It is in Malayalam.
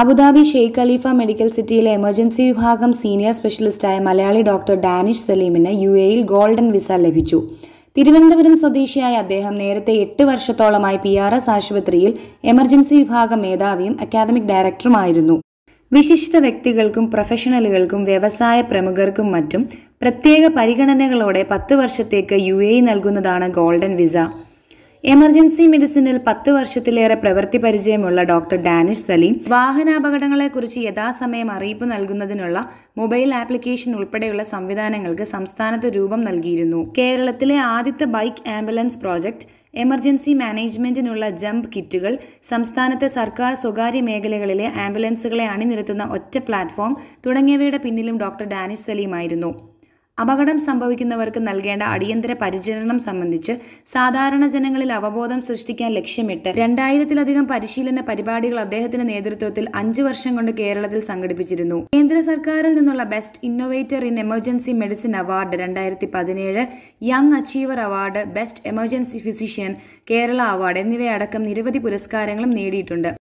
അബുദാബി ഷെയ്ഖ് ഖലീഫ മെഡിക്കൽ സിറ്റിയിലെ എമർജൻസി വിഭാഗം സീനിയർ സ്പെഷ്യലിസ്റ്റായ മലയാളി ഡോക്ടർ ഡാനിഷ് സലീമിന് യു എയിൽ ഗോൾഡൻ വിസ ലഭിച്ചു തിരുവനന്തപുരം സ്വദേശിയായ അദ്ദേഹം നേരത്തെ എട്ട് വർഷത്തോളമായി പി ആർ എസ് ആശുപത്രിയിൽ എമർജൻസി വിഭാഗം മേധാവിയും അക്കാദമിക് ഡയറക്ടറുമായിരുന്നു വിശിഷ്ട വ്യക്തികൾക്കും പ്രൊഫഷണലുകൾക്കും വ്യവസായ പ്രമുഖർക്കും മറ്റും പ്രത്യേക പരിഗണനകളോടെ പത്ത് വർഷത്തേക്ക് യു എ നൽകുന്നതാണ് ഗോൾഡൻ വിസ എമർജൻസി മെഡിസിനിൽ പത്ത് വർഷത്തിലേറെ പ്രവൃത്തി പരിചയമുള്ള ഡോക്ടർ ഡാനിഷ് സലീം വാഹനാപകടങ്ങളെക്കുറിച്ച് യഥാസമയം അറിയിപ്പ് നൽകുന്നതിനുള്ള മൊബൈൽ ആപ്ലിക്കേഷൻ ഉൾപ്പെടെയുള്ള സംവിധാനങ്ങൾക്ക് സംസ്ഥാനത്ത് രൂപം നൽകിയിരുന്നു കേരളത്തിലെ ആദ്യത്തെ ബൈക്ക് ആംബുലൻസ് പ്രോജക്റ്റ് എമർജൻസി മാനേജ്മെന്റിനുള്ള ജംപ് കിറ്റുകൾ സംസ്ഥാനത്തെ സർക്കാർ സ്വകാര്യ മേഖലകളിലെ ആംബുലൻസുകളെ അണിനിരത്തുന്ന ഒറ്റ പ്ലാറ്റ്ഫോം തുടങ്ങിയവയുടെ പിന്നിലും ഡോക്ടർ ഡാനിഷ് സലീമായിരുന്നു അപകടം സംഭവിക്കുന്നവർക്ക് നൽകേണ്ട അടിയന്തര പരിചരണം സംബന്ധിച്ച് സാധാരണ ജനങ്ങളിൽ അവബോധം സൃഷ്ടിക്കാൻ ലക്ഷ്യമിട്ട് രണ്ടായിരത്തിലധികം പരിശീലന പരിപാടികൾ അദ്ദേഹത്തിന്റെ നേതൃത്വത്തിൽ അഞ്ചു വർഷം കൊണ്ട് കേരളത്തിൽ സംഘടിപ്പിച്ചിരുന്നു കേന്ദ്ര സർക്കാരിൽ നിന്നുള്ള best innovator in emergency medicine award രണ്ടായിരത്തി പതിനേഴ് young achiever award best emergency physician Kerala award എന്നിവയടക്കം നിരവധി പുരസ്കാരങ്ങളും നേടിയിട്ടുണ്ട്